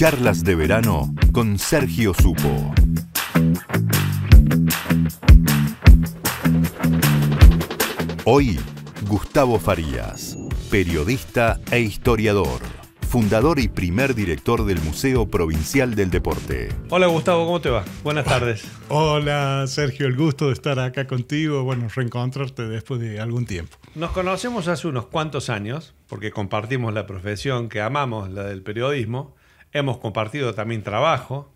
Charlas de verano con Sergio Supo. Hoy, Gustavo Farías, periodista e historiador, fundador y primer director del Museo Provincial del Deporte. Hola Gustavo, ¿cómo te va? Buenas ah, tardes. Hola Sergio, el gusto de estar acá contigo, bueno, reencontrarte después de algún tiempo. Nos conocemos hace unos cuantos años, porque compartimos la profesión que amamos, la del periodismo, hemos compartido también trabajo.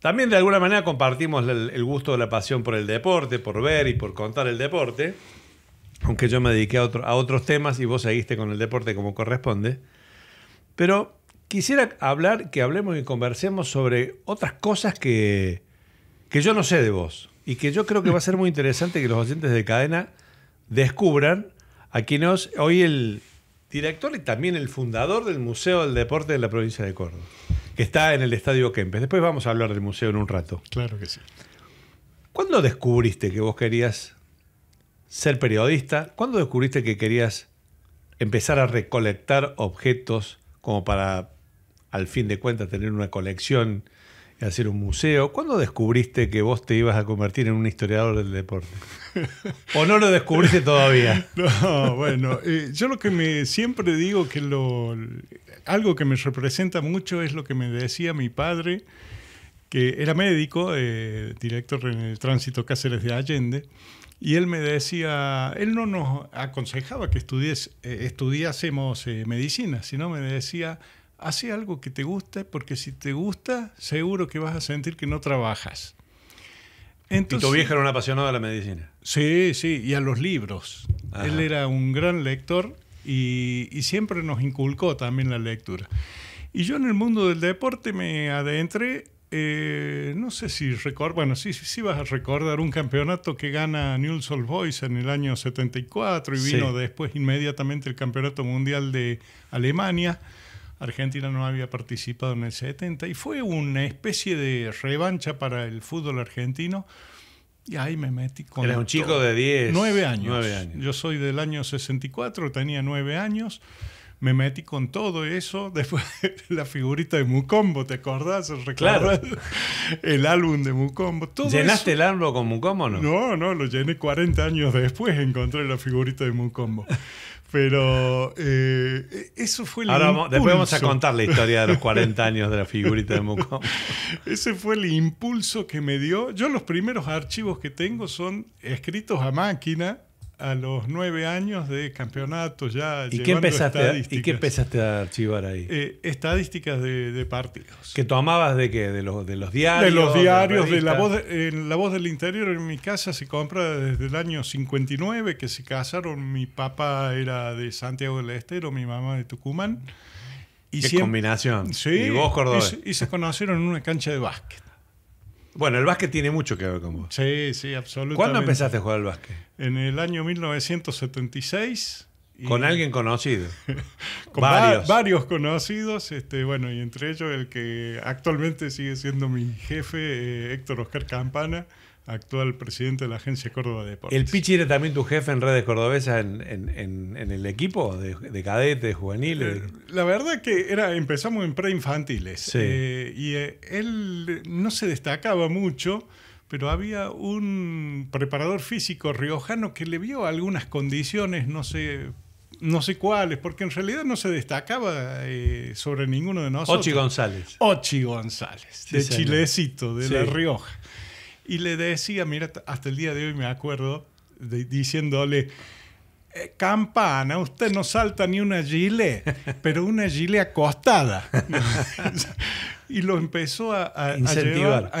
También de alguna manera compartimos el, gusto de la pasión por el deporte, por ver y por contar el deporte, aunque yo me dediqué a, a otros temas y vos seguiste con el deporte como corresponde. Pero quisiera hablar, que hablemos y conversemos sobre otras cosas que, que yo no sé de vos y que yo creo que va a ser muy interesante que los oyentes de cadena descubran a quienes hoy el, director y también el fundador del Museo del Deporte de la provincia de Córdoba, que está en el Estadio Kempes. Después vamos a hablar del museo en un rato. Claro que sí. ¿Cuándo descubriste que vos querías ser periodista? ¿Cuándo descubriste que querías empezar a recolectar objetos como para, al fin de cuentas, tener una colección y hacer un museo? ¿Cuándo descubriste que vos te ibas a convertir en un historiador del deporte? ¿O no lo descubriste todavía? No, bueno, eh, yo lo que me siempre digo que lo, algo que me representa mucho es lo que me decía mi padre, que era médico, eh, director en el tránsito Cáceres de Allende, y él me decía, él no nos aconsejaba que estudies, eh, estudiásemos medicina, sino me decía, hace algo que te guste, porque si te gusta, seguro que vas a sentir que no trabajas. Y tu Vieja era una apasionada de la medicina. Sí, sí, y a los libros. Él era un gran lector y, y, siempre nos inculcó también la lectura. Y yo en el mundo del deporte me adentré, eh, no sé si recuerdo, bueno, sí, sí, vas a recordar un campeonato que gana Newell's Old en el año 74 y vino después inmediatamente el campeonato mundial de Alemania. Argentina no había participado en el 70 y fue una especie de revancha para el fútbol argentino. Y ahí me metí con... Era un chico de 10. 9 años. 9 años. Yo soy del año 64, tenía 9 años. Me metí con todo eso. Después la figurita de Mucombo, ¿te acordás? Claro. El álbum de Mucombo. ¿Llenaste el álbum con Mucombo o no? No, no, lo llené 40 años después. Encontré la figurita de Mucombo. Pero eh, eso fue el Ahora Después vamos a contar la historia de los 40 años de la figurita de Muco. Ese fue el impulso que me dio. Yo los primeros archivos que tengo son escritos a máquina a los nueve años de campeonato ya. ¿Y qué empezaste, ¿y qué empezaste a archivar ahí? Eh, estadísticas de, partidos. ¿Que tomabas de qué? ¿De los, de los diarios? De los diarios, de, la, voz la voz del interior en mi casa se compra desde el año 59 que se casaron. Mi papá era de Santiago del Estero, mi mamá de Tucumán. ¿Qué combinación? Sí, vos, y se conocieron en una cancha de básquet. Bueno, el básquet tiene mucho que ver con vos. Sí, sí, absolutamente. ¿Cuándo empezaste a jugar al básquet? En el año 1976. Y... Con alguien conocido. con varios. varios conocidos, este, bueno, y entre ellos el que actualmente sigue siendo mi jefe, eh, Héctor Oscar Campana actual presidente de la Agencia Córdoba de Deportes. ¿El Pichi era también tu jefe en redes cordobesas en, el equipo de, cadetes, juveniles? Eh, la verdad que era, empezamos en preinfantiles infantiles. Eh, y eh, él no se destacaba mucho, pero había un preparador físico riojano que le vio algunas condiciones, no sé no sé cuáles, porque en realidad no se destacaba sobre ninguno de nosotros. Ochi González. Ochi González, de Chilecito, de La Rioja. Y le decía, mira, hasta el día de hoy me acuerdo, diciéndole, eh, campana, usted no salta ni una gile, pero una gile acostada. y lo empezó a, a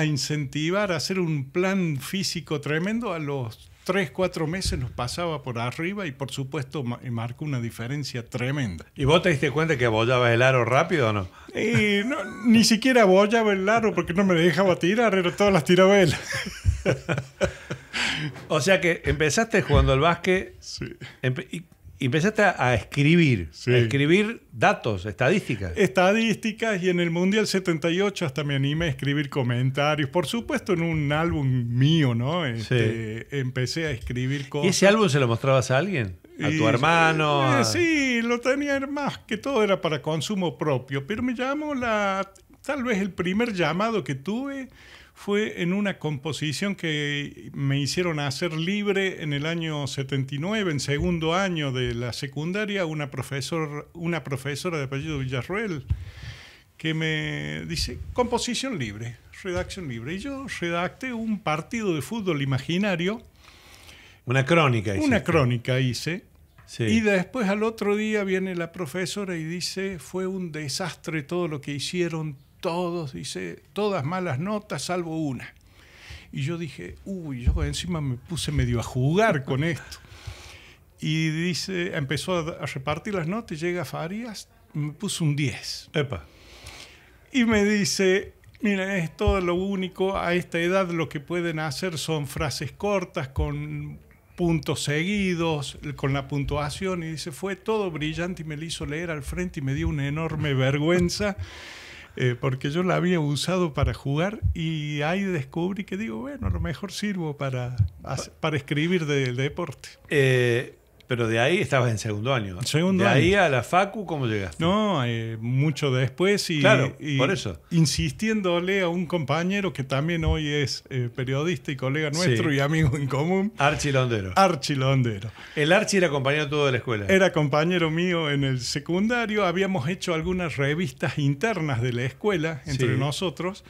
incentivar, a hacer un plan físico tremendo a los tres, cuatro meses nos pasaba por arriba y por supuesto marcó una diferencia tremenda. ¿Y vos te diste cuenta que abollabas el aro rápido o no? Y no ni siquiera abollaba el aro porque no me dejaba tirar, era todas las tirabelas. o sea que empezaste jugando al básquet. Sí. Y empezaste a, escribir, a escribir datos, estadísticas. Estadísticas y en el Mundial 78 hasta me animé a escribir comentarios. Por supuesto en un álbum mío, ¿no? Este, sí. Empecé a escribir cosas. ¿Y ese álbum se lo mostrabas a alguien? ¿A tu hermano? Eh, eh, sí, lo tenía más que todo era para consumo propio, pero me llamó la, tal vez el primer llamado que tuve fue en una composición que me hicieron hacer libre en el año 79, en segundo año de la secundaria, una, profesora, una profesora de apellido Villarroel, que me dice, composición libre, redacción libre. Y yo redacté un partido de fútbol imaginario. Una crónica hice. Una crónica hice. Y después al otro día viene la profesora y dice, fue un desastre todo lo que hicieron, todos, dice, todas malas notas salvo una. Y yo dije, uy, yo encima me puse medio a jugar con esto. Y dice, empezó a, repartir las notas, llega Farias, me puso un 10. Epa. Y me dice, mira, es todo lo único, a esta edad lo que pueden hacer son frases cortas con puntos seguidos, con la puntuación, y dice, fue todo brillante y me lo hizo leer al frente y me dio una enorme vergüenza. Eh, porque yo la había usado para jugar y ahí descubrí que digo, bueno, a lo mejor sirvo para, para escribir del deporte. Eh, pero de ahí estabas en segundo año. de ahí a la Facu, ¿cómo llegaste? No, eh, mucho después y, claro, por eso. insistiéndole a un compañero que también hoy es eh, periodista y colega nuestro y amigo en común. Archilondero. Londero. Archie Londero. El Archi era compañero todo de la escuela. Era compañero mío en el secundario. Habíamos hecho algunas revistas internas de la escuela entre nosotros.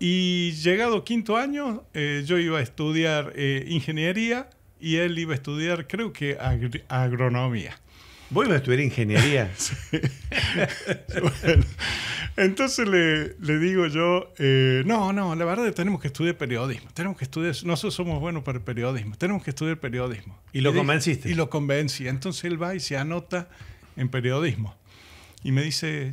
Y llegado quinto año, eh, yo iba a estudiar ingeniería y él iba a estudiar, creo que agronomía. Voy a estudiar ingeniería. entonces le, le, digo yo, eh, no, no, la verdad es que tenemos que estudiar periodismo, tenemos que estudiar, nosotros somos buenos para el periodismo, tenemos que estudiar periodismo. ¿Y lo convenciste? y lo convencí. Entonces él va y se anota en periodismo. Y me dice,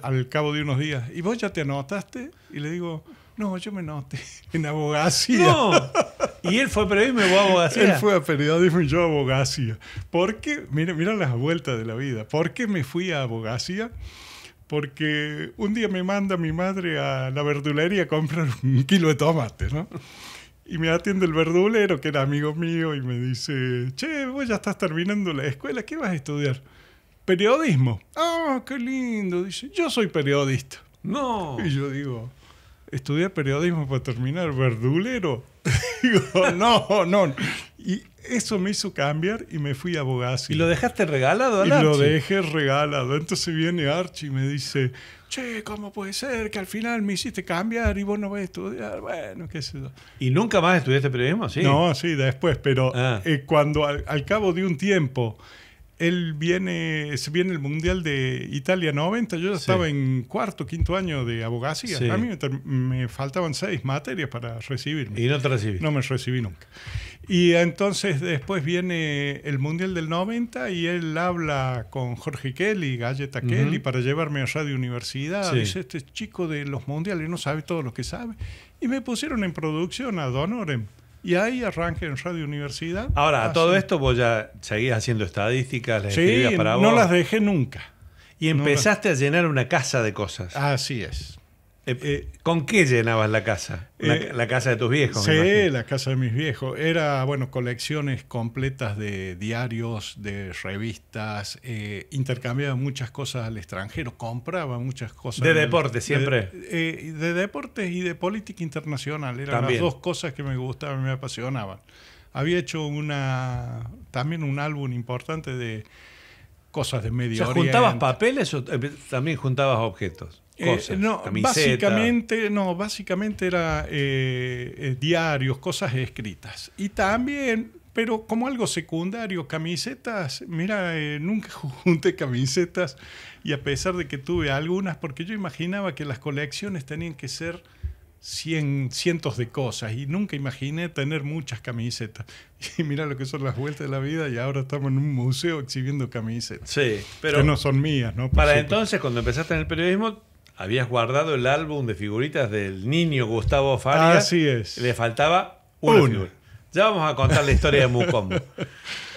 al cabo de unos días, ¿y vos ya te anotaste? Y le digo, no, yo me anoté en abogacía. No. Y él fue a periodismo y a abogacía. Él fue a periodismo y yo a abogacía. ¿Por qué? Mira, mira las vueltas de la vida. ¿Por qué me fui a abogacía? Porque un día me manda mi madre a la verdulería a comprar un kilo de tomate, ¿no? Y me atiende el verdulero, que era amigo mío, y me dice, che, vos ya estás terminando la escuela, ¿qué vas a estudiar? Periodismo. Ah, qué lindo. Dice, yo soy periodista. No. Y yo digo, estudiar periodismo para terminar verdulero. Digo, no, no. Y eso me hizo cambiar y me fui a ¿Y lo dejaste regalado, al Y lo dejé regalado. Entonces viene Archie y me dice, che, ¿cómo puede ser que al final me hiciste cambiar y vos no vas a estudiar? Bueno, qué sé yo. ¿Y nunca más estudiaste periodismo? Sí. No, sí, después, pero ah. eh, cuando al, cabo de un tiempo él viene, se viene el Mundial de Italia 90, yo ya estaba en cuarto, quinto año de abogacía. A mí me, faltaban seis materias para recibirme. Y no te recibí. No me recibí nunca. Y entonces después viene el Mundial del 90 y él habla con Jorge Kelly, Galleta Kelly, para llevarme a Radio Universidad. Dice, este chico de los mundiales no sabe todo lo que sabe. Y me pusieron en producción a Donorem. Y ahí arranqué en Radio Universidad. Ahora, a todo esto vos ya seguías haciendo estadísticas, sí, para vos. no las dejé nunca. Y empezaste a llenar una casa de cosas. Así es. Eh, eh, ¿Con qué llenabas la casa? Eh, la, casa de tus viejos. Sí, la casa de mis viejos. Era, bueno, colecciones completas de diarios, de revistas, intercambiaba muchas cosas al extranjero, compraba muchas cosas. ¿De deporte siempre? De, deportes y de política internacional. Eran las dos cosas que me gustaban y me apasionaban. Había hecho una también un álbum importante de cosas de Medio ¿Juntabas papeles o también juntabas objetos? Eh, no, básicamente, no, básicamente era eh, eh, diarios, cosas escritas. Y también, pero como algo secundario, camisetas, mira, nunca junté camisetas y a pesar de que tuve algunas, porque yo imaginaba que las colecciones tenían que ser cien, cientos de cosas y nunca imaginé tener muchas camisetas. Y mira lo que son las vueltas de la vida y ahora estamos en un museo exhibiendo camisetas. Sí, pero... Que no son mías, ¿no? para entonces, cuando empezaste en el periodismo habías guardado el álbum de figuritas del niño Gustavo Faria. Así es. Le faltaba uno Ya vamos a contar la historia de Mucombo.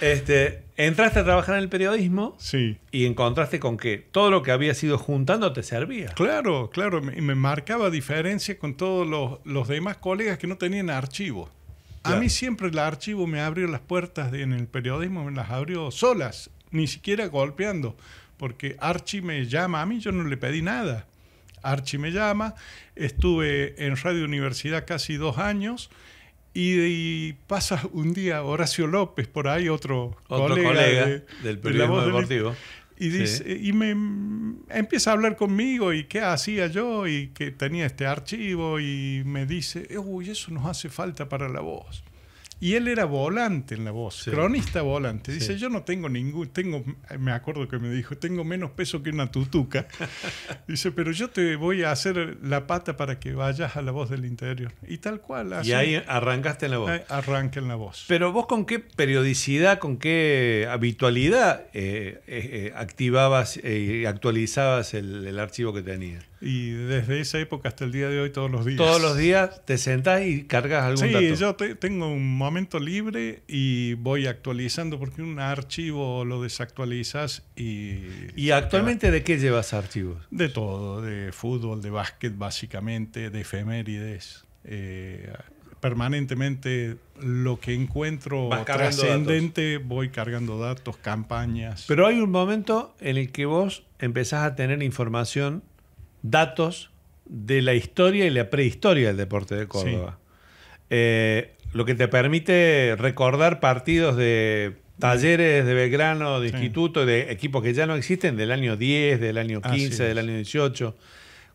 Este, entraste a trabajar en el periodismo sí. y encontraste con que todo lo que había ido juntando te servía. Claro, claro, me, me marcaba diferencia con todos los, demás colegas que no tenían archivo. A mí siempre el archivo me abrió las puertas en el periodismo, me las abrió solas, ni siquiera golpeando, porque Archie me llama a mí, yo no le pedí nada. Archie me llama, estuve en Radio Universidad casi dos años. Y, pasa un día Horacio López por ahí, otro, colega, del periodismo deportivo. Y, y me empieza a hablar conmigo y qué hacía yo y que tenía este archivo y me dice, uy, eso nos hace falta para la voz. Y él era volante en la voz, cronista volante. Dice, yo no tengo ningún, tengo, me acuerdo que me dijo, tengo menos peso que una tutuca. Dice, pero yo te voy a hacer la pata para que vayas a la voz del interior. Y tal cual. y ahí arrancaste en la voz. Arranca en la voz. Pero vos con qué periodicidad, con qué habitualidad eh, eh, eh, activabas y actualizabas el archivo que tenías. Y desde esa época hasta el día de hoy, todos los días. Todos los días te sentás y cargas algún dato. Sí, yo tengo un momento libre y voy actualizando porque un archivo lo desactualizas y... ¿Y actualmente de qué llevas archivos? De todo, de fútbol, de básquet básicamente, de efemérides. Eh, permanentemente lo que encuentro trascendente, voy cargando datos, campañas. Pero hay un momento en el que vos empezás a tener información datos de la historia y la prehistoria del deporte de Córdoba. Eh, lo que te permite recordar partidos de talleres de Belgrano, de instituto, de equipos que ya no existen, del año 10, del año 15, del año 18.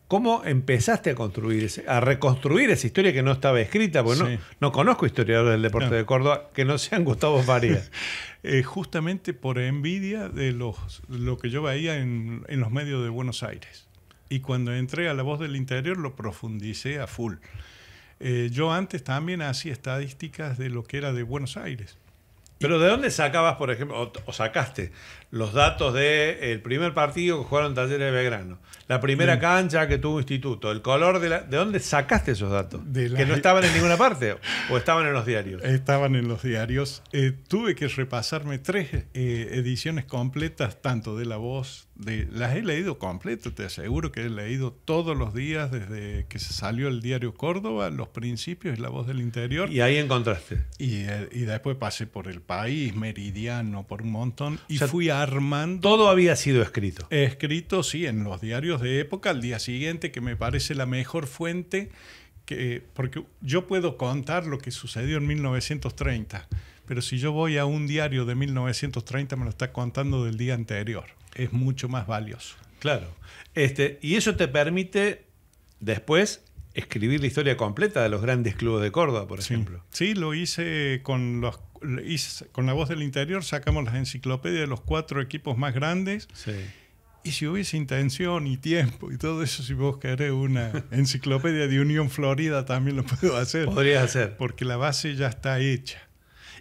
¿Cómo empezaste a construir, a reconstruir esa historia que no estaba escrita? Porque no, conozco historiadores del deporte de Córdoba que no sean Gustavo Farías. Eh, justamente por envidia de lo que yo veía en los medios de Buenos Aires y cuando entré a La Voz del Interior lo profundicé a full. Eh, yo antes también hacía estadísticas de lo que era de Buenos Aires. Pero ¿de dónde sacabas, por ejemplo, o sacaste los datos del primer partido que jugaron Talleres de Belgrano, la primera cancha que tuvo Instituto, el color de la... ¿De dónde sacaste esos datos? Que no estaban en ninguna parte o estaban en los diarios. Estaban en los diarios. Eh, tuve que repasarme tres eh, ediciones completas, tanto de La Voz, de... las he leído completo, te aseguro que he leído todos los días desde que se salió el diario Córdoba, los principios y La Voz del Interior. Y ahí encontraste. Y, eh, y después pasé por El País, Meridiano, por un montón, y fui a todo había sido escrito. Escrito, sí, en los diarios de época, al día siguiente, que me parece la mejor fuente, que, porque yo puedo contar lo que sucedió en 1930, pero si yo voy a un diario de 1930 me lo está contando del día anterior. Es mucho más valioso. Claro. Este, y eso te permite después escribir la historia completa de los grandes clubes de Córdoba, por ejemplo. Sí, lo hice con los con la voz del interior sacamos las enciclopedias de los cuatro equipos más grandes. Y si hubiese intención y tiempo y todo eso, si vos querés una enciclopedia de Unión Florida, también lo puedo hacer. Podrías hacer. Porque la base ya está hecha.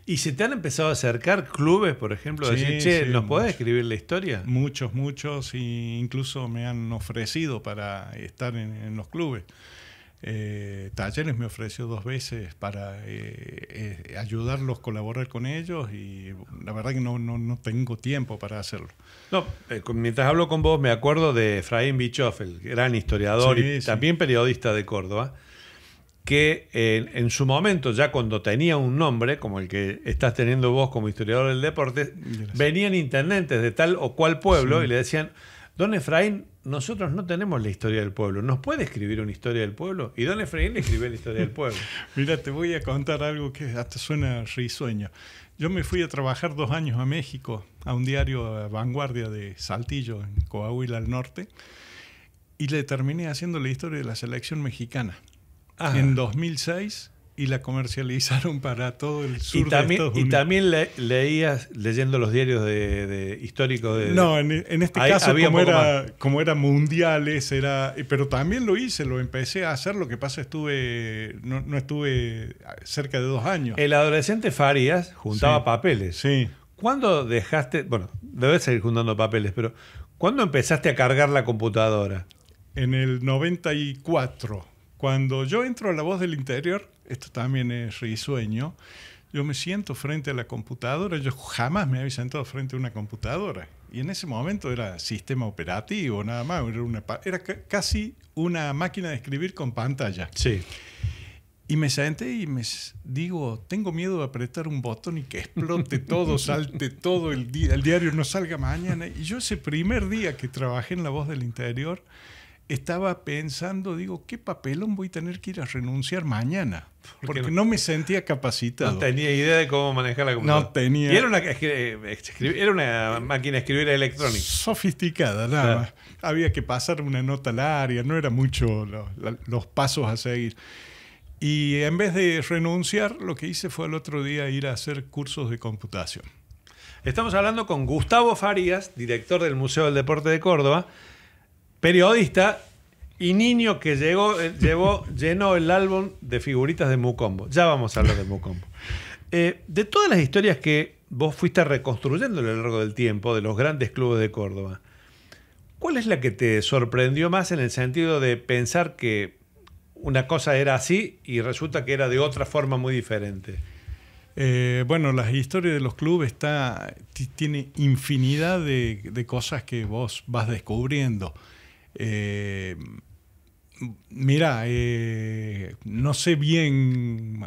¿Y se te han empezado a acercar clubes, por ejemplo, ¿nos podés escribir la historia? Muchos, muchos, incluso me han ofrecido para estar en los clubes. Eh, talleres me ofreció dos veces para eh, eh, ayudarlos, colaborar con ellos y la verdad que no, tengo tiempo para hacerlo. No, mientras hablo con vos me acuerdo de Efraín Bichoff, el gran historiador y también periodista de Córdoba, que en su momento, ya cuando tenía un nombre, como el que estás teniendo vos como historiador del deporte, venían intendentes de tal o cual pueblo y le decían Don Efraín, nosotros no tenemos la historia del pueblo. ¿Nos puede escribir una historia del pueblo? Y Don Efraín le escribió la historia del pueblo. Mira, te voy a contar algo que hasta suena risueño. Yo me fui a trabajar dos años a México, a un diario vanguardia de Saltillo, en Coahuila al norte, y le terminé haciendo la historia de la selección mexicana. Ah. En 2006 y la comercializaron para todo el sur y también, de Estados Unidos. Y también leías leyendo los diarios de, de históricos de, No, en, este caso, como era, como era mundiales, era. Pero también lo hice, lo empecé a hacer. Lo que pasa estuve. No, no estuve cerca de dos años. El adolescente Farías juntaba papeles. Sí. ¿Cuándo dejaste? Bueno, debes seguir juntando papeles, pero ¿cuándo empezaste a cargar la computadora? En el 94. Cuando yo entro a La Voz del Interior, esto también es risueño, yo me siento frente a la computadora, yo jamás me había sentado frente a una computadora. Y en ese momento era sistema operativo, nada más, era, una, era casi una máquina de escribir con pantalla. Sí. Y me senté y me digo, tengo miedo de apretar un botón y que explote todo, salte todo, el, día el diario no salga mañana. Y yo ese primer día que trabajé en La Voz del Interior, estaba pensando, digo, ¿qué papelón voy a tener que ir a renunciar mañana? Porque, no, me sentía capacitado. No tenía idea de cómo manejar la computadora. No tenía. Eh, era una, máquina de escribir electrónica. Sofisticada, nada Había que pasar una nota al área. no era mucho los pasos a seguir. Y en vez de renunciar, lo que hice fue el otro día ir a hacer cursos de computación. Estamos hablando con Gustavo Farías, director del Museo del Deporte de Córdoba periodista y niño que llegó, eh, llevó, llenó el álbum de figuritas de Mucombo. Ya vamos a hablar de Mucombo. Eh, de todas las historias que vos fuiste reconstruyendo a lo largo del tiempo de los grandes clubes de Córdoba, ¿cuál es la que te sorprendió más en el sentido de pensar que una cosa era así y resulta que era de otra forma muy diferente? Eh, bueno, la historia de los clubes está, tiene infinidad de cosas que vos vas descubriendo. Eh, mira, eh, no sé bien,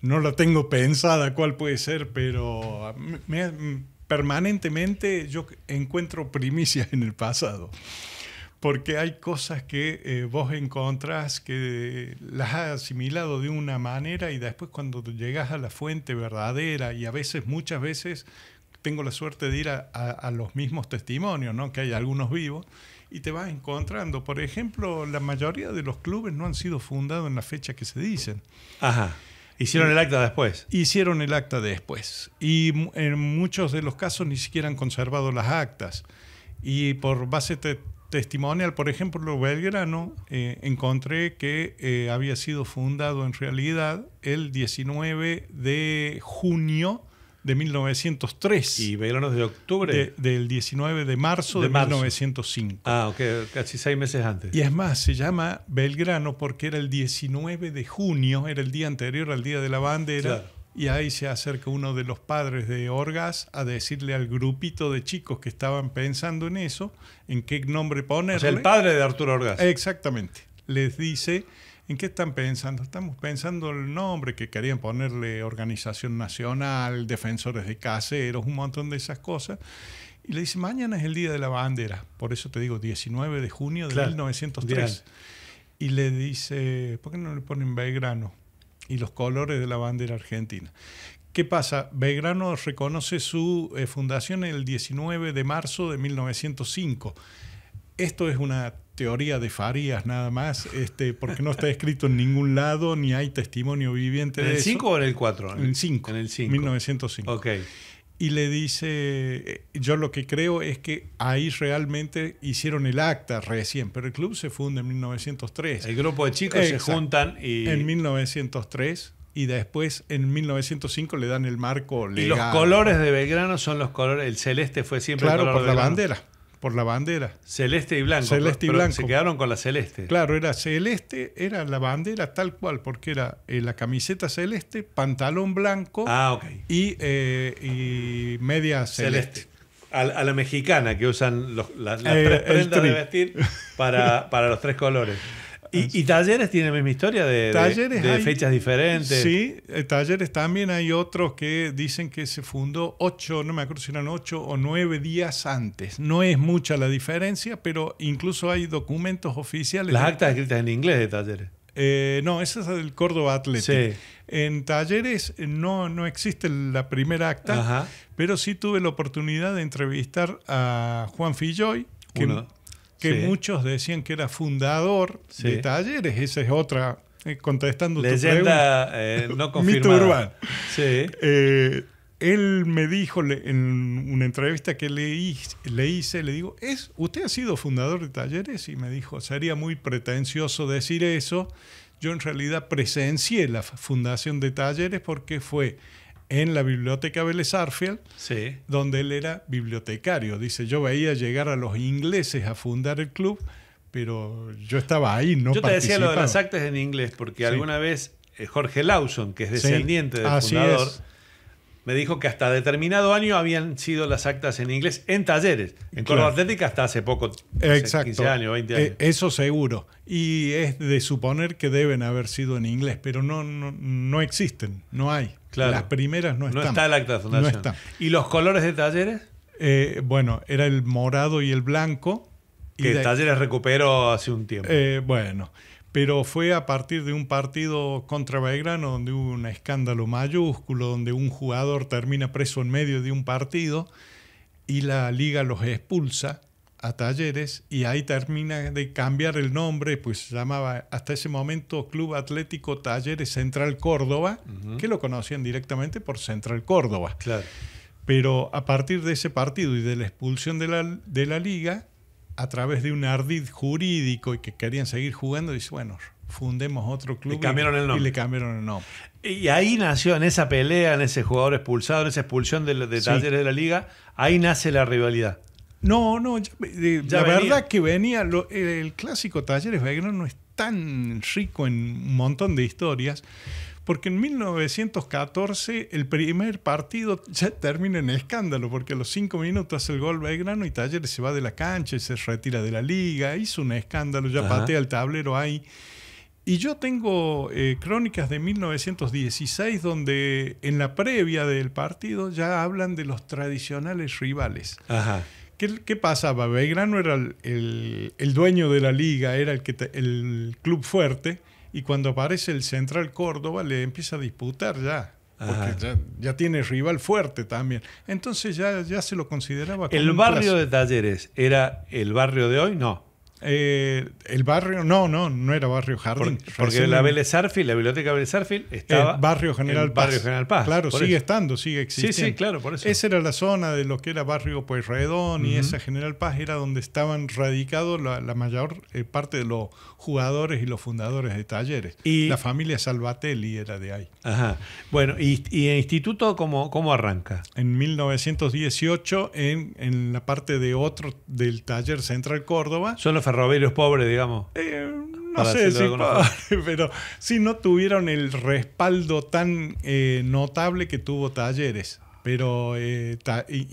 no la tengo pensada cuál puede ser, pero permanentemente yo encuentro primicias en el pasado. Porque hay cosas que eh, vos encontrás que las has asimilado de una manera y después cuando llegas a la fuente verdadera y a veces, muchas veces, tengo la suerte de ir a, a los mismos testimonios, ¿no? que hay algunos vivos, y te vas encontrando. Por ejemplo, la mayoría de los clubes no han sido fundados en la fecha que se dicen. Ajá. Hicieron el acta después. Hicieron el acta después. Y en muchos de los casos ni siquiera han conservado las actas. Y por base testimonial, por ejemplo, Belgrano, eh, encontré que eh, había sido fundado en realidad el 19 de junio de 1903. Y Belgrano es de octubre. del 19 de marzo de, 1905. Ah, ok, casi seis meses antes. Y es más, se llama Belgrano porque era el 19 de junio, era el día anterior al Día de la Bandera. Y ahí se acerca uno de los padres de Orgaz a decirle al grupito de chicos que estaban pensando en eso, en qué nombre ponerle. O el padre de Arturo Orgaz. Exactamente. Les dice ¿En qué están pensando? Estamos pensando el nombre que querían ponerle Organización Nacional, Defensores de Caseros, un montón de esas cosas. Y le dice, mañana es el Día de la Bandera, por eso te digo, 19 de junio de 1903. Y le dice, ¿por qué no le ponen Belgrano? Y los colores de la bandera argentina. ¿Qué pasa? Belgrano reconoce su eh, fundación el 19 de marzo de 1905. Esto es una teoría de Farías nada más, este, porque no está escrito en ningún lado, ni hay testimonio viviente ¿En el 5 o en el 4? En el 5. En el 5. 1905. Ok. Y le dice, eh, yo lo que creo es que ahí realmente hicieron el acta recién, pero el club se funde en 1903. El grupo de chicos se juntan y... En 1903 y después en 1905 le dan el marco legal. Y los colores de Belgrano son los colores, el celeste fue siempre el color de la bandera por la bandera. Celeste y blanco. Celeste y blanco. Se quedaron con la celeste. Claro, era celeste, era la bandera tal cual, porque era eh, la camiseta celeste, pantalón blanco ah, y, eh, y, media celeste. A, la mexicana que usan los, las, eh, prendas de vestir para, para los tres colores. Y, Talleres tiene la misma historia de, fechas diferentes. Sí, eh, Talleres también hay otros que dicen que se fundó ocho, no me acuerdo si eran ocho o nueve días antes. No es mucha la diferencia, pero incluso hay documentos oficiales. Las actas escritas en inglés de Talleres. Eh, no, esa es del Córdoba Atlético. En talleres eh, no, no existe la primera acta, pero sí tuve la oportunidad de entrevistar a Juan Filloy, que, que muchos decían que era fundador de talleres. Esa es otra, eh, contestando tu pregunta. Eh, no confirmada. Sí. Eh, él me dijo en una entrevista que le, hice, le digo, ¿es, ¿usted ha sido fundador de talleres? Y me dijo, sería muy pretencioso decir eso. Yo en realidad presencié la fundación de talleres porque fue en la biblioteca Vélez Arfield, donde él era bibliotecario. Dice, yo veía llegar a los ingleses a fundar el club, pero yo estaba ahí, no Yo te decía lo de las actas en inglés, porque alguna vez eh, Jorge Lawson, que es descendiente del fundador, me dijo que hasta determinado año habían sido las actas en inglés en talleres. En Córdoba Atlética hasta hace poco, Exacto. 15 años, 20 eh, años. eso seguro. Y es de suponer que deben haber sido en inglés, pero no, no, no existen, no hay. Las primeras no están. está ¿Y los colores de talleres? Eh, bueno, era el morado y el blanco. Que y talleres recuperó hace un tiempo. Eh, bueno, pero fue a partir de un partido contra Belgrano donde hubo un escándalo mayúsculo, donde un jugador termina preso en medio de un partido y la liga los expulsa a Talleres y ahí termina de cambiar el nombre, pues se llamaba hasta ese momento Club Atlético Talleres Central Córdoba, que lo conocían directamente por Central Córdoba. Claro. Pero a partir de ese partido y de la expulsión de la, de la liga, a través de un ardid jurídico y que querían seguir jugando, dice, bueno, fundemos otro club. cambiaron el nombre. Y le cambiaron el nombre. Y ahí nació, en esa pelea, en ese jugador expulsado, en esa expulsión de, Talleres de la Liga, ahí nace la rivalidad. No, no, la verdad que venía, el clásico Talleres Belgrano no es tan rico en un montón de historias, porque en 1914 el primer partido ya termina en escándalo, porque a los cinco minutos hace el gol Belgrano y Talleres se va de la cancha y se retira de la liga, hizo un escándalo, ya patea el tablero ahí. Y yo tengo eh, crónicas de 1916 donde en la previa del partido ya hablan de los tradicionales rivales. Ajá. ¿Qué, qué pasaba? Belgrano era el, dueño de la liga, era el, que el club fuerte, y cuando aparece el Central Córdoba le empieza a disputar ya. Porque ya, ya, tiene rival fuerte también. Entonces ya, ya se lo consideraba como. ¿El barrio de Talleres era el barrio de hoy? No. Eh, el barrio, no, no, no era barrio Jardín. porque la Vélez de la biblioteca Vélez estaba. barrio General Paz. Barrio General Paz. Claro, sigue estando, sigue existiendo. Sí, sí, claro, por eso. Esa era la zona de lo que era barrio Pueyrredón Redón y esa General Paz era donde estaban radicados la, mayor eh, parte de los jugadores y los fundadores de talleres. Y, la familia Salvatelli era de ahí. Ajá. Bueno, ¿y, el instituto cómo, cómo arranca? En 1918, en, en la parte de otro del taller Central Córdoba. Son los es pobres, digamos. Eh, no sé si pero sí no tuvieron el respaldo tan eh, notable que tuvo Talleres. Pero eh,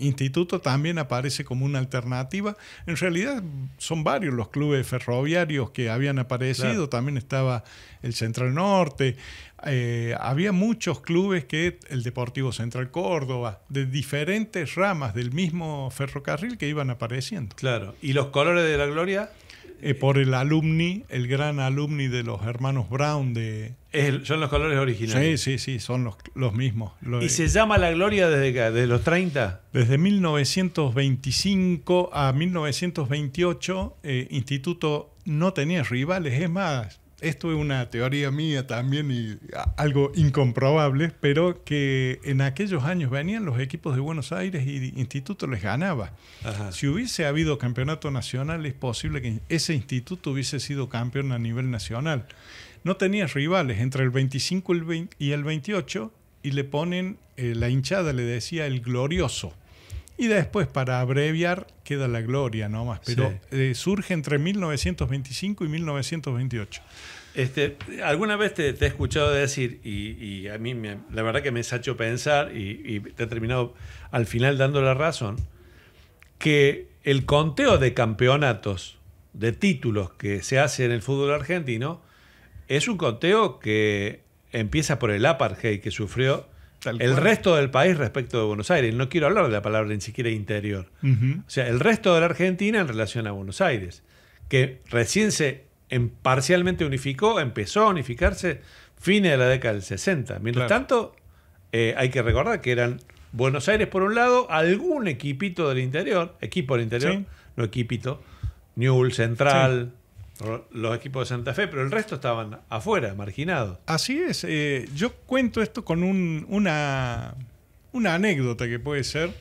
Instituto también aparece como una alternativa. En realidad son varios los clubes ferroviarios que habían aparecido. También estaba el Central Norte. había muchos clubes que el Deportivo Central Córdoba, de diferentes ramas del mismo ferrocarril que iban apareciendo. Claro. ¿Y los colores de la gloria? Eh, por el alumni, el gran alumni de los hermanos Brown de... son los colores originales. Sí, sí, sí, son los, mismos. ¿Y se llama La Gloria desde, los 30? Desde 1925 a 1928, eh, Instituto no tenía rivales, es más, esto es una teoría mía también y algo incomprobable, pero que en aquellos años venían los equipos de Buenos Aires y el Instituto les ganaba. Si hubiese habido campeonato nacional, es posible que ese instituto hubiese sido campeón a nivel nacional. No tenía rivales entre el 25 y el 28 y le ponen, eh, la hinchada le decía el glorioso. Y después, para abreviar, queda la gloria nomás, pero eh, surge entre 1925 y 1928. Este, alguna vez te, he escuchado decir, y, a mí me, la verdad que me ha hecho pensar, y, te he terminado al final dando la razón, que el conteo de campeonatos, de títulos que se hace en el fútbol argentino, es un conteo que empieza por el apartheid que sufrió el resto del país respecto de Buenos Aires. No quiero hablar de la palabra ni siquiera interior. O sea, el resto de la Argentina en relación a Buenos Aires, que recién se en, parcialmente unificó, empezó a unificarse fines de la década del 60. Mientras tanto, eh, hay que recordar que eran Buenos Aires por un lado, algún equipito del interior, equipo del interior, no equipito, Newell, Central, los equipos de Santa Fe, pero el resto estaban afuera, marginados. Así es. Eh, yo cuento esto con una, anécdota que puede ser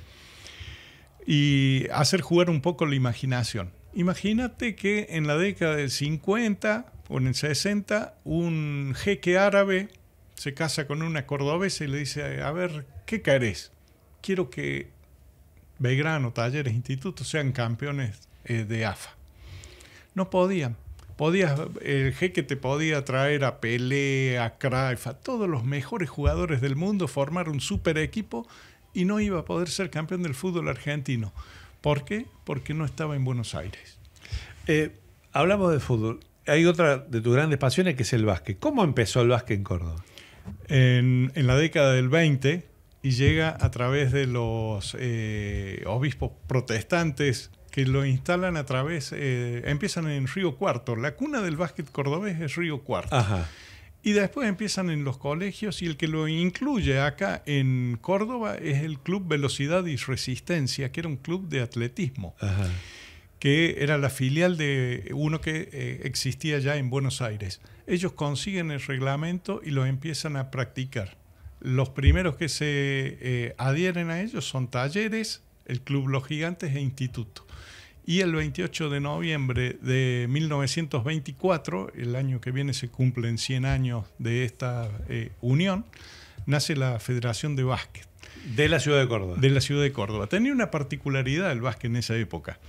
y hacer jugar un poco la imaginación. Imagínate que en la década del 50 o en el 60 un jeque árabe se casa con una cordobesa y le dice, a ver, ¿qué querés? Quiero que Belgrano, Talleres, Instituto sean campeones eh, de AFA. No podían el jeque te podía traer a Pelé, a Cruyff, a todos los mejores jugadores del mundo, formar un super equipo y no iba a poder ser campeón del fútbol argentino. ¿Por qué? Porque no estaba en Buenos Aires. Eh, hablamos de fútbol. Hay otra de tus grandes pasiones que es el básquet. ¿Cómo empezó el básquet en Córdoba? En, la década del 20 y llega a través de los eh, obispos protestantes que lo instalan a través, eh, empiezan en Río Cuarto, la cuna del básquet cordobés es Río Cuarto. Y después empiezan en los colegios y el que lo incluye acá en Córdoba es el Club Velocidad y Resistencia, que era un club de atletismo, que era la filial de uno que eh, existía ya en Buenos Aires. Ellos consiguen el reglamento y lo empiezan a practicar. Los primeros que se eh, adhieren a ellos son talleres, el Club Los Gigantes e Instituto. Y el 28 de noviembre de 1924, el año que viene se cumplen 100 años de esta eh, unión, nace la Federación de Básquet. De la ciudad de Córdoba. De la ciudad de Córdoba. Tenía una particularidad el básquet en esa época,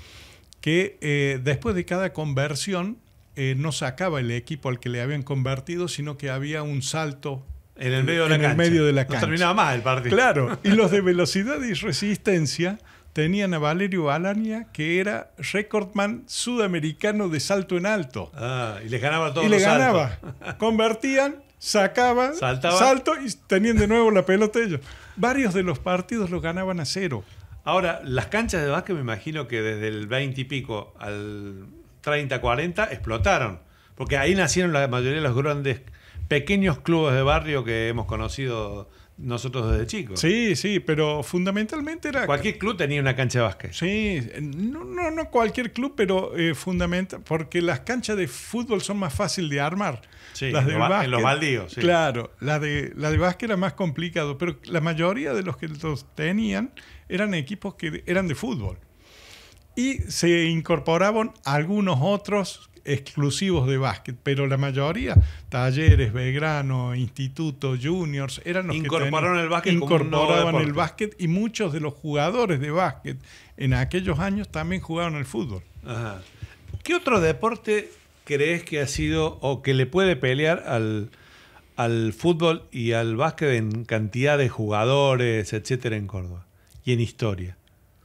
que eh, después de cada conversión eh, no sacaba el equipo al que le habían convertido, sino que había un salto en el medio de la en medio de la No terminaba más el partido. Claro, y los de velocidad y resistencia tenían a Valerio Alania, que era recordman sudamericano de salto en alto. Ah, y les ganaba todos y les ganaba. Convertían, sacaban, salto y tenían de nuevo la pelota ellos. Varios de los partidos los ganaban a cero. Ahora, las canchas de básquet me imagino que desde el 20 y pico al 30, 40 explotaron. Porque ahí nacieron la mayoría de los grandes pequeños clubes de barrio que hemos conocido nosotros desde chicos. Sí, sí, pero fundamentalmente era... Cualquier club tenía una cancha de básquet. Sí, no, no, cualquier club, pero fundamentalmente... Eh, fundamental, porque las canchas de fútbol son más fáciles de armar. Sí, las de básquet, en los baldíos. Claro, las de, la de básquet era más complicado, pero la mayoría de los que los tenían eran equipos que eran de fútbol. Y se incorporaban algunos otros exclusivos de básquet, pero la mayoría, talleres, Belgrano, Instituto, Juniors, eran los incorporaron que el básquet incorporaban el básquet y muchos de los jugadores de básquet en aquellos años también jugaban el fútbol. ¿Qué otro deporte crees que ha sido o que le puede pelear al, fútbol y al básquet en cantidad de jugadores, etcétera, en Córdoba y en historia?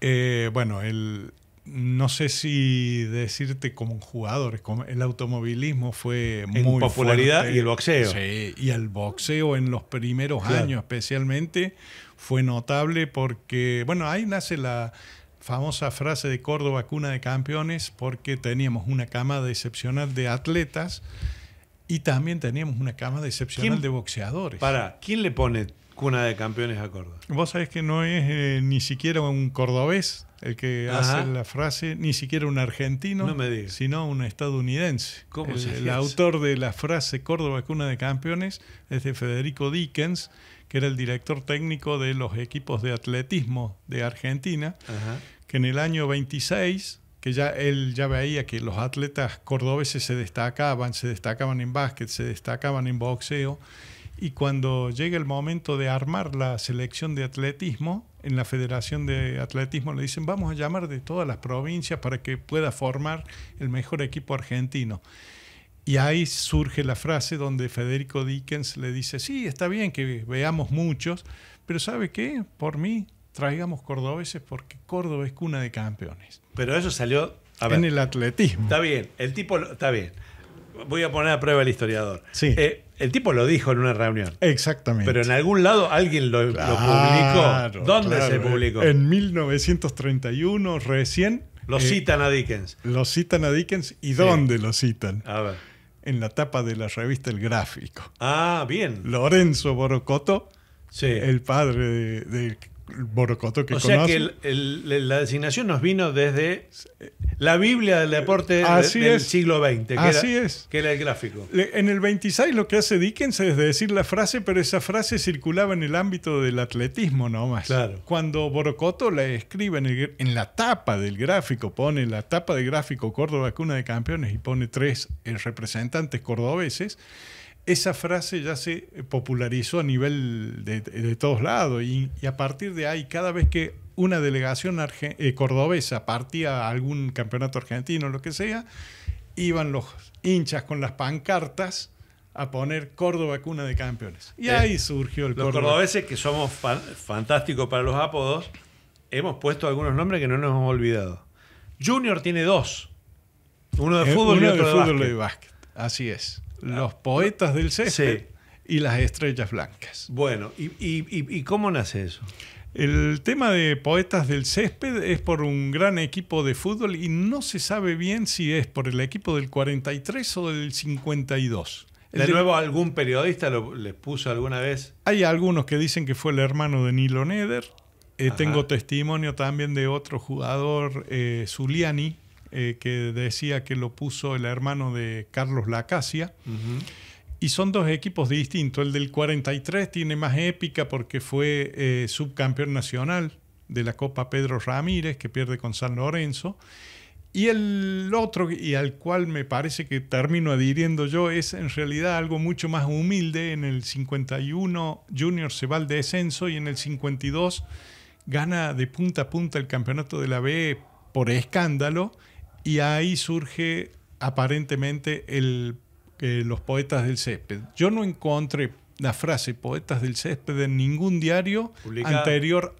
Eh, bueno, el, no sé si decirte como jugadores, el automovilismo fue muy popularidad y el boxeo. Sí, y el boxeo en los primeros años especialmente fue notable porque, bueno, ahí nace la famosa frase de Córdoba, cuna de campeones, porque teníamos una cama de excepcional de atletas y también teníamos una cama de excepcional de boxeadores. Para, ¿quién le pone Cuna de campeones a Córdoba. Vos sabés que no es eh, ni siquiera un cordobés el que hace la frase, ni siquiera un argentino, sino un estadounidense. ¿Cómo el, el autor de la frase Córdoba Cuna de Campeones es de Federico Dickens, que era el director técnico de los equipos de atletismo de Argentina, que en el año 26 que ya él ya veía que los atletas cordobeses se destacaban, se destacaban en básquet, se destacaban en boxeo, y cuando llega el momento de armar la selección de atletismo, en la Federación de Atletismo le dicen, vamos a llamar de todas las provincias para que pueda formar el mejor equipo argentino. Y ahí surge la frase donde Federico Dickens le dice, sí, está bien que veamos muchos, pero ¿sabe qué? Por mí, traigamos cordobeses porque Córdoba es cuna de campeones. Pero eso salió en el atletismo. Está bien, el tipo, está bien voy a poner a prueba el historiador. Eh, el tipo lo dijo en una reunión. Exactamente. Pero en algún lado alguien lo, publicó. ¿Dónde se publicó? En 1931, recién. Lo eh, citan a Dickens. Lo citan a Dickens. ¿Y dónde lo citan? ver. En la tapa de la revista El Gráfico. Ah, bien. Lorenzo Borocoto, el padre de borocoto que O sea que la designación nos vino desde eh, la Biblia del deporte del siglo XX, que, Así era, es. que era el gráfico. En el 26 lo que hace Dickens es decir la frase, pero esa frase circulaba en el ámbito del atletismo nomás. Claro. Cuando Borocoto la escribe en, la tapa del gráfico, pone la tapa del gráfico Córdoba Cuna de Campeones y pone tres eh, representantes cordobeses, esa frase ya se eh, popularizó a nivel de, todos lados y, a partir de ahí, cada vez que una delegación eh, cordobesa partía a algún campeonato argentino, lo que sea, iban los hinchas con las pancartas a poner Córdoba cuna de campeones. Y eh, ahí surgió el los Los cordobeses, que somos fantásticos para los apodos, hemos puesto algunos nombres que no nos hemos olvidado. Junior tiene dos. Uno de fútbol y otro de, básquet. Así es los poetas del césped y las estrellas blancas. Bueno, ¿y, cómo nace eso? El tema de Poetas del Césped es por un gran equipo de fútbol y no se sabe bien si es por el equipo del 43 o del 52. ¿De, nuevo algún periodista lo, les puso alguna vez? Hay algunos que dicen que fue el hermano de Nilo Neder. Eh, tengo testimonio también de otro jugador, eh, Zuliani, eh, que decía que lo puso el hermano de Carlos Lacasia. Y son dos equipos distintos. El del 43 tiene más épica porque fue eh, subcampeón nacional de la Copa Pedro Ramírez, que pierde con San Lorenzo. Y el otro, y al cual me parece que termino adhiriendo yo, es en realidad algo mucho más humilde. En el 51 Junior se va al descenso y en el 52 gana de punta a punta el campeonato de la B por escándalo y ahí surge aparentemente el, eh, los poetas del césped. Yo no encontré la frase poetas del césped en ningún diario anterior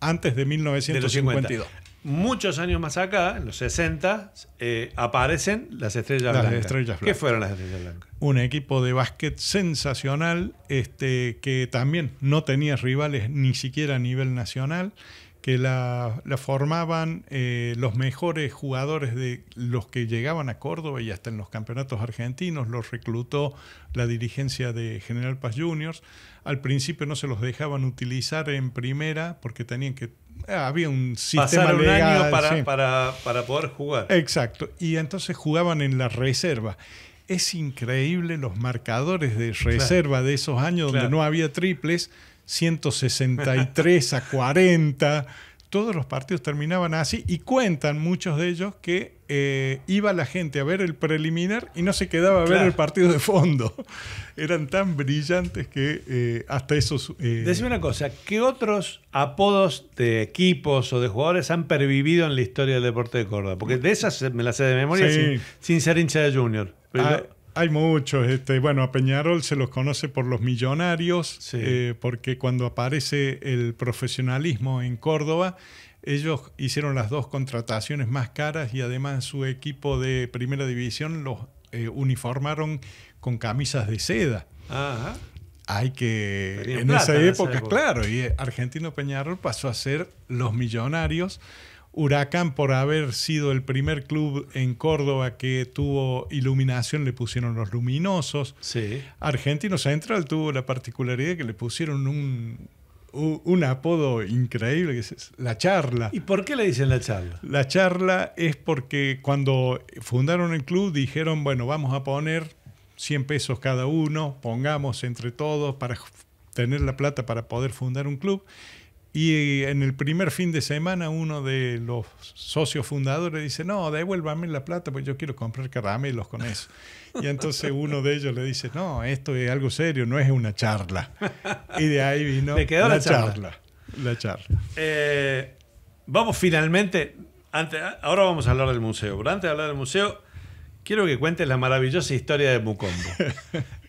antes de 1952. Muchos años más acá, en los 60, eh, aparecen las estrellas blancas. Estrellas ¿Qué fueron las estrellas blancas? Un equipo de básquet sensacional este, que también no tenía rivales ni siquiera a nivel nacional que la, formaban eh, los mejores jugadores de los que llegaban a Córdoba y hasta en los campeonatos argentinos, los reclutó la dirigencia de General Paz Juniors. Al principio no se los dejaban utilizar en primera porque tenían que... Ah, había un sistema de año para, para, para poder jugar. Exacto, y entonces jugaban en la reserva es increíble los marcadores de reserva de esos años donde no había triples 163 a 40. Todos los partidos terminaban así y cuentan muchos de ellos que eh, iba la gente a ver el preliminar y no se quedaba a ver el partido de fondo. Eran tan brillantes que eh, hasta esos... Eh... Decime una cosa, ¿qué otros apodos de equipos o de jugadores han pervivido en la historia del deporte de Córdoba? Porque de esas me las sé de memoria sin, ser hincha de junior. Ah, hay muchos. Este, bueno, a Peñarol se los conoce por los millonarios, eh, porque cuando aparece el profesionalismo en Córdoba, ellos hicieron las dos contrataciones más caras y además su equipo de primera división los eh, uniformaron con camisas de seda. Ajá. Hay que. en esa época, claro. Y Argentino Peñarol pasó a ser los millonarios Huracán, por haber sido el primer club en Córdoba que tuvo iluminación, le pusieron los luminosos. Argentino Central tuvo la particularidad que le pusieron un, apodo increíble la charla. ¿Y por qué le dicen la charla? La charla es porque cuando fundaron el club dijeron, bueno, vamos a poner 100 pesos cada uno, pongamos entre todos para tener la plata para poder fundar un club. Y eh, en el primer fin de semana uno de los socios fundadores dice, no, devuélvame la plata, pues yo quiero comprar caramelos con eso. Y entonces uno de ellos le dice, no, esto es algo serio, no es una charla. Y de ahí vino la, charla? La charla. Eh, vamos finalmente, antes, ahora vamos a hablar del museo, pero antes de hablar del museo, quiero que cuentes la maravillosa historia de Mucombo.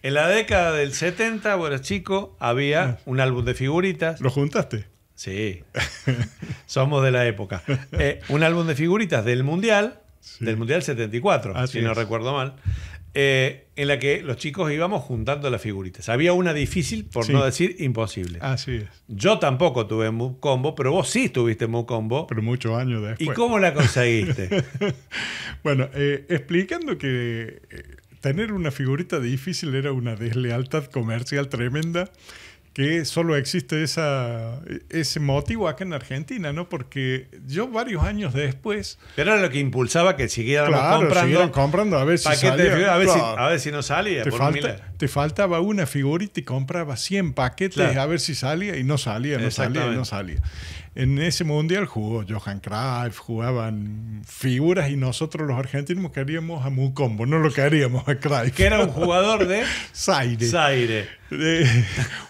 En la década del 70, bueno, chico, había ah. un álbum de figuritas. ¿Lo juntaste? Sí, somos de la época. Eh, un álbum de figuritas del Mundial, del Mundial 74, si no recuerdo mal, eh, en la que los chicos íbamos juntando las figuritas. Había una difícil, por no decir imposible. Así es. Yo tampoco tuve un Combo, pero vos sí tuviste un Combo. Pero muchos años después. ¿Y cómo la conseguiste? bueno, eh, explicando que tener una figurita difícil era una deslealtad comercial tremenda que solo existe esa, ese motivo acá en Argentina, ¿no? Porque yo varios años después... Pero era lo que impulsaba que siguieran comprando. comprando a ver si salía. a, ver si, a ver si no salía. Te, faltaba una figura y te compraba 100 paquetes a ver si salía y no salía, no salía, no salía en ese mundial jugó Johan Cruyff, jugaban figuras y nosotros los argentinos queríamos a Mucombo, no lo queríamos a Cruyff. Que era un jugador de... Zaire. Zaire. Eh,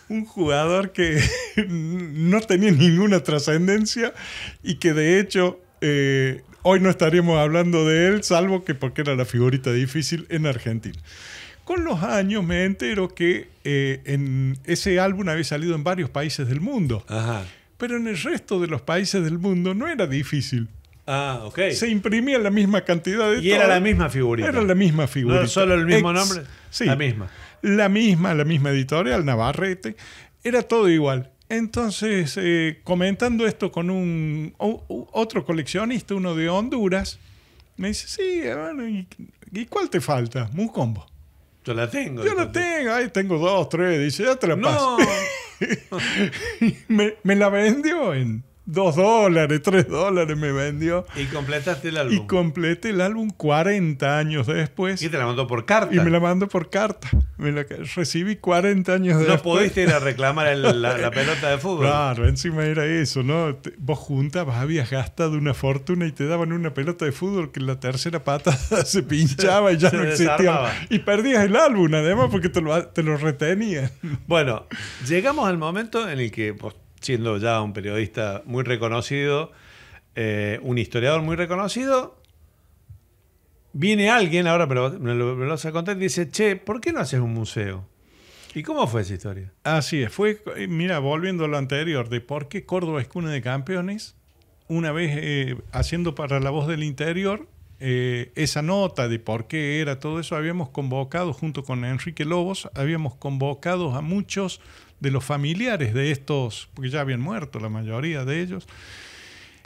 un jugador que no tenía ninguna trascendencia y que de hecho... Eh, hoy no estaríamos hablando de él, salvo que porque era la figurita difícil en Argentina. Con los años me entero que eh, en ese álbum había salido en varios países del mundo. Ajá pero en el resto de los países del mundo no era difícil. Ah, ok. Se imprimía la misma cantidad de... Y era la misma figurita. Era la misma figurita. No solo el mismo nombre. Sí. La misma. La misma, la misma editorial, Navarrete. Era todo igual. Entonces, eh, comentando esto con un otro coleccionista, uno de Honduras, me dice, sí, ¿y, cuál te falta? combo. Yo la tengo. Yo la tengo, ahí tengo dos, tres, dice, ya te la no. me, la vendió en Dos dólares, tres dólares me vendió. Y completaste el álbum. Y completé el álbum 40 años después. Y te la mandó por carta. Y me la mandó por carta. Me la recibí 40 años después. No pudiste ir a reclamar la, pelota de fútbol. Claro, encima era eso, ¿no? vos juntabas, habías gastado una fortuna y te daban una pelota de fútbol que la tercera pata se pinchaba y ya no existía. Y perdías el álbum además porque te lo, te retenían. Bueno, llegamos al momento en el que siendo ya un periodista muy reconocido, eh, un historiador muy reconocido, viene alguien, ahora me lo, me lo, vas a contar, y dice, che, ¿por qué no haces un museo? ¿Y cómo fue esa historia? Así es, fue, eh, mira, volviendo a lo anterior, de por qué Córdoba es cuna de campeones, una vez eh, haciendo para la voz del interior esa nota de por qué era todo eso, habíamos convocado, junto con Enrique Lobos, habíamos convocado a muchos de los familiares de estos, porque ya habían muerto la mayoría de ellos.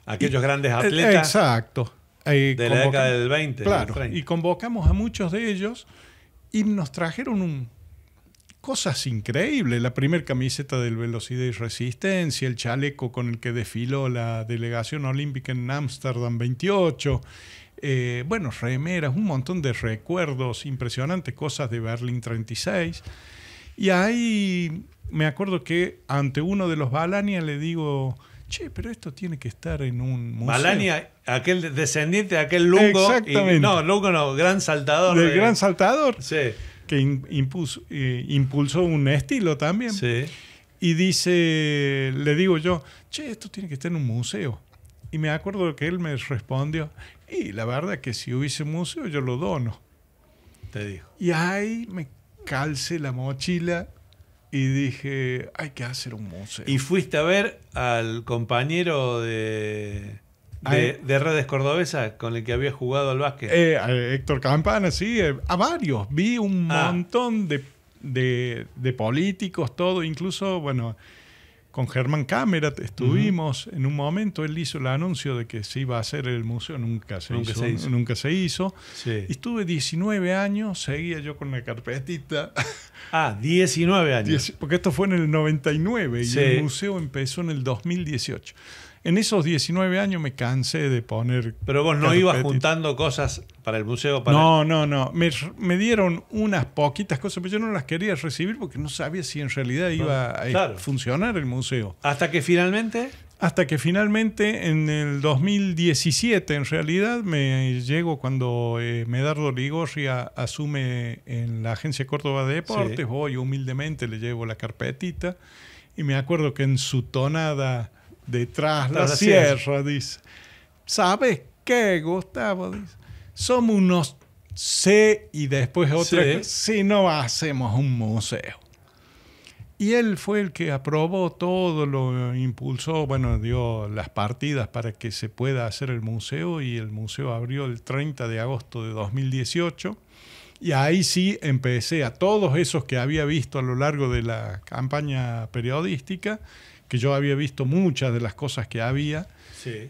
Aquellos grandes eh, atletas. Exacto. Eh, de la década del 20. Y convocamos a muchos de ellos y nos trajeron un, cosas increíbles. La primer camiseta del Velocidad y Resistencia, el chaleco con el que desfiló la delegación olímpica en Ámsterdam 28. Eh, bueno, remeras, un montón de recuerdos impresionantes, cosas de Berlín 36. Y ahí me acuerdo que ante uno de los Balania le digo, che, pero esto tiene que estar en un museo. Balania, aquel descendiente de aquel Lugo. Exactamente. no, Lugo no, gran saltador. gran saltador. Sí. Que eh, impulsó un estilo también. Sí. Y dice, le digo yo, che, esto tiene que estar en un museo. Y me acuerdo que él me respondió, y la verdad que si hubiese museo yo lo dono. Te dijo. Y ahí me calce la mochila y dije, hay que hacer un museo. Y fuiste a ver al compañero de, de, redes cordobesas con el que había jugado al básquet. Eh, Héctor Campana, sí, eh, a varios. Vi un ah. montón de, de políticos, todo, incluso, bueno, con Germán Cámara estuvimos en un momento, él hizo el anuncio de que se iba a hacer el museo, nunca se, hizo, estuve 19 años, seguía yo con la carpetita. Ah, 19 años. Porque esto fue en el 99 y el museo empezó en el 2018. En esos 19 años me cansé de poner. Pero vos no ibas juntando cosas para el museo. Para no, no, no. Me, dieron unas poquitas cosas, pero yo no las quería recibir porque no sabía si en realidad iba a funcionar el museo. Hasta que finalmente. Hasta que finalmente en el 2017, en realidad, me llego cuando eh, Medardo Ligorria asume en la Agencia Córdoba de Deportes. Voy humildemente, le llevo la carpetita. Y me acuerdo que en su tonada detrás la, sierra, dice. ¿Sabes qué, Gustavo? Dice. Somos unos C y después otros Si no hacemos un museo. Y él fue el que aprobó todo, lo impulsó, bueno, dio las partidas para que se pueda hacer el museo y el museo abrió el 30 de agosto de 2018. Y ahí sí empecé a todos esos que había visto a lo largo de la campaña periodística, que yo había visto muchas de las cosas que había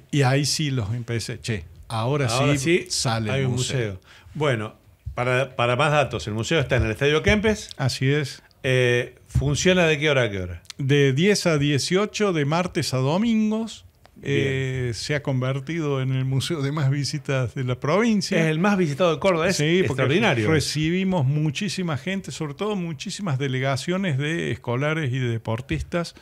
y ahí sí los empecé, che, ahora, sí, sale hay el museo. un museo. Bueno, para, más datos, el museo está en el Estadio Kempes. Así es. Eh, ¿Funciona de qué hora a qué hora? De 10 a 18, de martes a domingos. Eh, se ha convertido en el museo de más visitas de la provincia. Es el más visitado de Córdoba, es extraordinario. Recibimos muchísima gente, sobre todo muchísimas delegaciones de escolares y de deportistas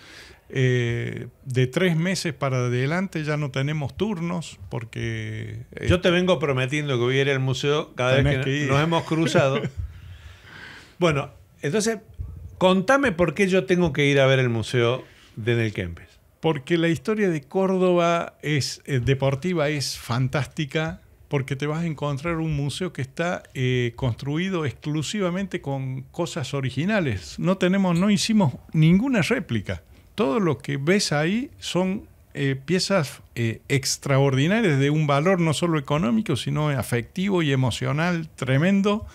eh, de tres meses para adelante ya no tenemos turnos porque... Eh, yo te vengo prometiendo que voy a ir al museo cada vez que, nos hemos cruzado. bueno, entonces, contame por qué yo tengo que ir a ver el museo de Nel Kempes. Porque la historia de Córdoba es eh, deportiva es fantástica, porque te vas a encontrar un museo que está construido exclusivamente con cosas originales. No tenemos, no hicimos ninguna réplica todo lo que ves ahí son eh, piezas eh, extraordinarias de un valor no solo económico, sino afectivo y emocional tremendo.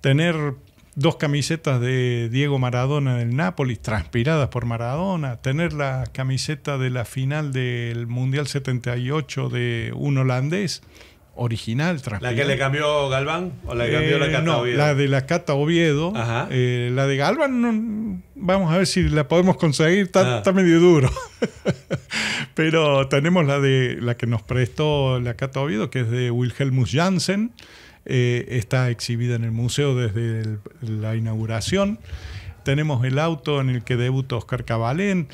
Tener dos camisetas de Diego Maradona del Nápoles, transpiradas por Maradona, tener la camiseta de la final del Mundial 78 de un holandés, original. ¿La que le cambió Galván o la que cambió la eh, Cata no, Oviedo? La de la Cata Oviedo. Eh, la de Galván, vamos a ver si la podemos conseguir, está, ah. medio duro. Pero tenemos la de la que nos prestó la Cata Oviedo, que es de Wilhelmus Jansen. Eh, está exhibida en el museo desde la inauguración. Tenemos el auto en el que debuta Oscar Caballén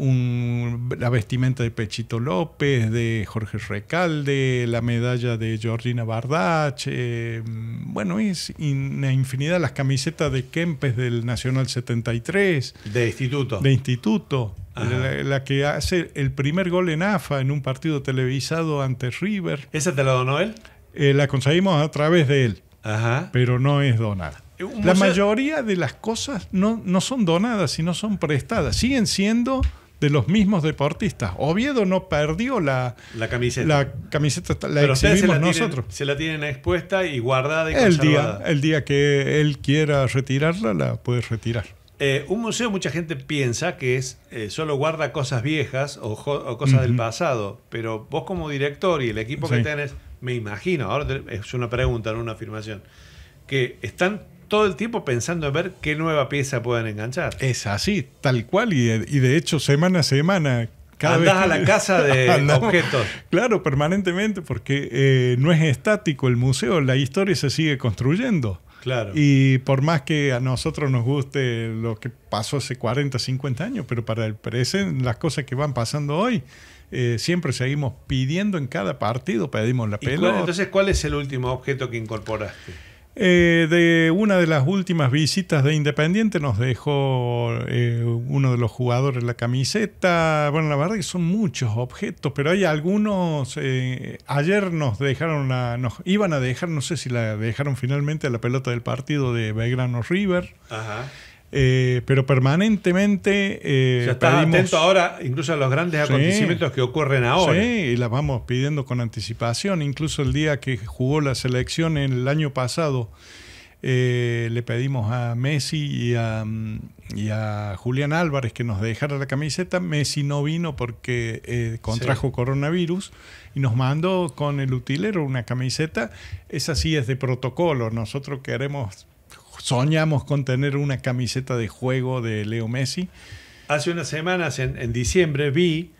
la vestimenta de Pechito López, de Jorge Recalde, la medalla de Georgina Bardach, eh, bueno, es una infinidad, las camisetas de Kempes del Nacional 73. De instituto. De instituto. La, que hace el primer gol en AFA en un partido televisado ante River. ¿Esa te la donó él? Eh, la conseguimos a través de él, Ajá. pero no es donada. Eh, la mayoría de las cosas no, no son donadas, sino son prestadas. Siguen siendo de los mismos deportistas. Oviedo no perdió la, camiseta. La camiseta la exhibimos la tienen, nosotros. se la tienen expuesta y guardada y el Día, el día que él quiera retirarla, la puede retirar. Eh, un museo mucha gente piensa que es eh, solo guarda cosas viejas o, cosas del pasado, pero vos como director y el equipo que tenés, me imagino, ahora es una pregunta, no una afirmación, que están todo el tiempo pensando en ver qué nueva pieza pueden enganchar. Es así, tal cual, y, de hecho semana a semana... Cada Andás a la casa de objetos. Claro, permanentemente, porque eh, no es estático el museo, la historia se sigue construyendo. Claro. Y por más que a nosotros nos guste lo que pasó hace 40, 50 años, pero para el presente, las cosas que van pasando hoy, eh, siempre seguimos pidiendo en cada partido, pedimos la pelota. entonces, ¿cuál es el último objeto que incorporaste? Eh, de una de las últimas visitas de Independiente nos dejó eh, uno de los jugadores la camiseta. Bueno, la verdad que son muchos objetos, pero hay algunos. Eh, ayer nos dejaron, nos iban a dejar, no sé si la dejaron finalmente a la pelota del partido de Belgrano River. Ajá. Eh, pero permanentemente. Eh, ahora, incluso a los grandes acontecimientos que ocurren ahora. Sí, y las vamos pidiendo con anticipación. Incluso el día que jugó la selección En el año pasado, eh, le pedimos a Messi y a, y Julián Álvarez que nos dejara la camiseta. Messi no vino porque eh, contrajo coronavirus y nos mandó con el utilero una camiseta. Esa sí es de protocolo. Nosotros queremos soñamos con tener una camiseta de juego de Leo Messi. Hace unas semanas, en, diciembre, vi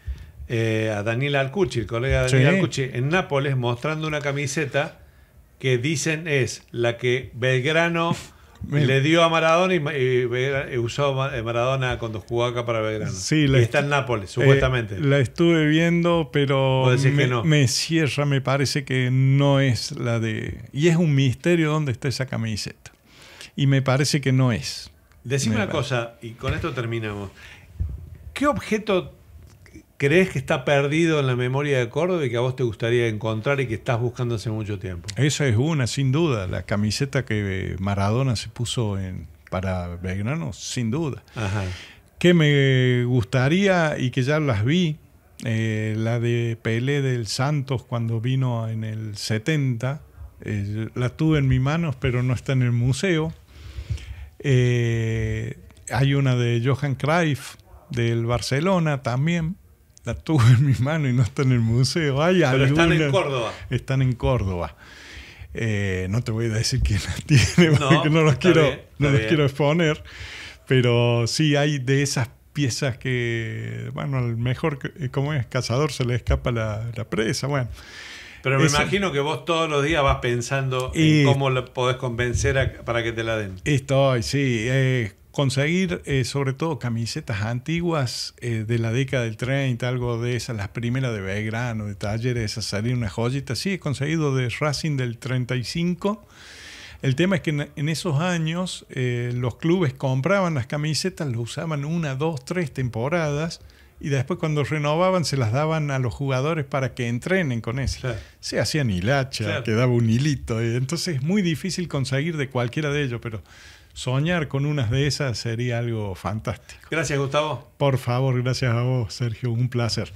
eh, a Daniel Alcucci, el colega Daniel Alcucci, en Nápoles mostrando una camiseta que dicen es la que Belgrano le dio a Maradona y, eh, usó eh, Maradona cuando jugó acá para Belgrano. Sí, y está en Nápoles, supuestamente. la estuve viendo, pero me, me, cierra, me parece que no es la de... Y es un misterio dónde está esa camiseta y me parece que no es. Decime una cosa, y con esto terminamos. ¿Qué objeto crees que está perdido en la memoria de Córdoba y que a vos te gustaría encontrar y que estás buscando hace mucho tiempo? Esa es una, sin duda. La camiseta que Maradona se puso en, para Belgrano, sin duda. Ajá. Que me gustaría y que ya las vi, eh, la de Pelé del Santos cuando vino en el 70, eh, la tuve en mis manos pero no está en el museo. Eh, hay una de Johan Cruyff del Barcelona también. La tuve en mi mano y no está en el museo. Hay están en Córdoba. Están en Córdoba. Eh, no te voy a decir quién las tiene porque no, los quiero, no quiero exponer. Pero sí hay de esas piezas que, bueno, al mejor, como es cazador, se le escapa la, la presa. Bueno, pero me imagino que vos todos los días vas pensando en cómo lo podés convencer para que te la den. Estoy, sí. Eh, conseguir eh, sobre todo camisetas antiguas eh, de la década del 30, algo de esas, las primeras de Belgrano, de Talleres, esas salir una joyita. Sí, he conseguido de Racing del 35. El tema es que en, en esos años los clubes compraban las camisetas, las usaban una, dos, tres temporadas y después cuando renovaban se las daban a los jugadores para que entrenen con eso. Se hacían hilacha, quedaba un hilito. Eh. Entonces es muy difícil conseguir de cualquiera de ellos, pero soñar con unas de esas sería algo fantástico. Gracias, Gustavo. Por favor, gracias a vos, Sergio. Un placer.